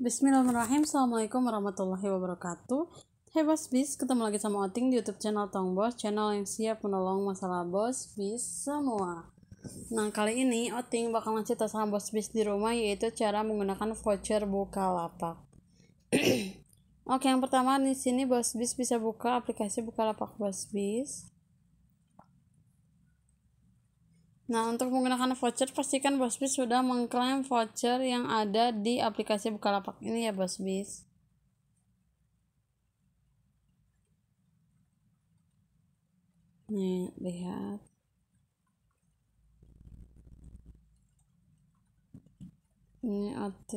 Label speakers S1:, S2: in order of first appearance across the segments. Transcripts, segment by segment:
S1: Bismillahirrahmanirrahim Assalamualaikum warahmatullahi wabarakatuh Hai Bos Bis, ketemu lagi sama Oting di Youtube channel Tong Bos Channel yang siap menolong masalah Bos Bis semua Nah kali ini Oting bakalan cerita sama Bos Bis di rumah Yaitu cara menggunakan voucher Bukalapak Oke yang pertama di sini Bos Bis bisa buka aplikasi Bukalapak Bos Bis Nah, untuk menggunakan voucher, pastikan bis sudah mengklaim voucher yang ada di aplikasi Bukalapak ini ya, bos bis Nih, lihat. Ini OT.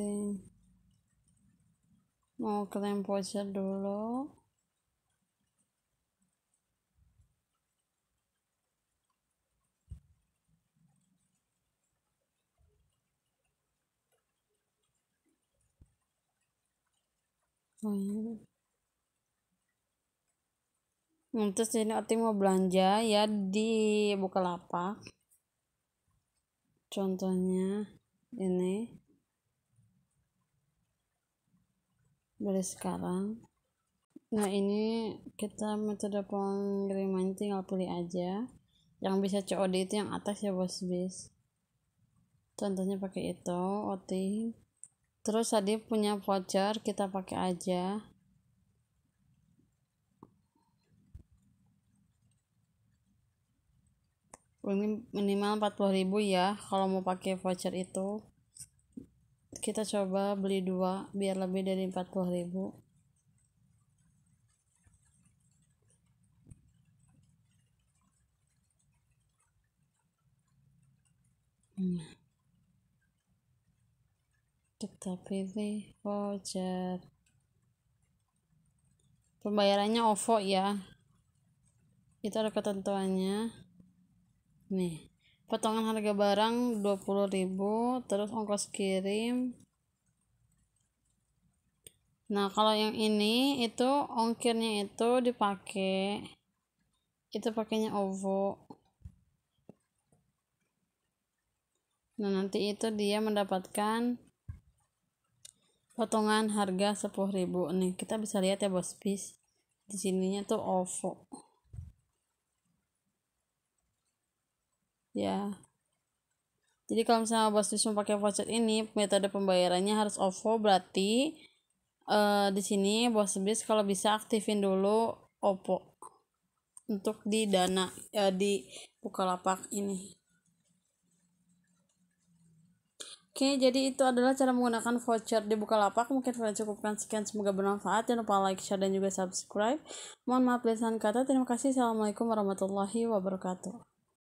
S1: Mau klaim voucher dulu. Hmm, terus ini Oti mau belanja ya di buka lapak Contohnya ini. Beli sekarang. Nah, ini kita metode pengiriman tinggal pilih aja. Yang bisa COD itu yang atas ya, Bos Bis. Contohnya pakai itu, OT terus tadi punya voucher kita pakai aja ini minimal 40.000 ya kalau mau pakai voucher itu kita coba beli dua biar lebih dari 40.000 Hmm tetapi nih voucher pembayarannya OVO ya itu ada ketentuannya nih potongan harga barang 20.000 terus ongkos kirim nah kalau yang ini itu ongkirnya itu dipakai itu pakainya OVO nah nanti itu dia mendapatkan potongan harga 10.000 nih kita bisa lihat ya bos bis di sininya tuh OVO ya jadi kalau misalnya bos bis mau pakai voucher ini metode pembayarannya harus OVO berarti uh, di sini bos bis kalau bisa aktifin dulu ovo untuk di dana uh, di Bukalapak ini Oke, jadi itu adalah cara menggunakan voucher di Bukalapak. Mungkin sudah cukupkan sekian. Semoga bermanfaat. Jangan lupa like, share, dan juga subscribe. Mohon maaf lisan kata. Terima kasih. Assalamualaikum warahmatullahi wabarakatuh.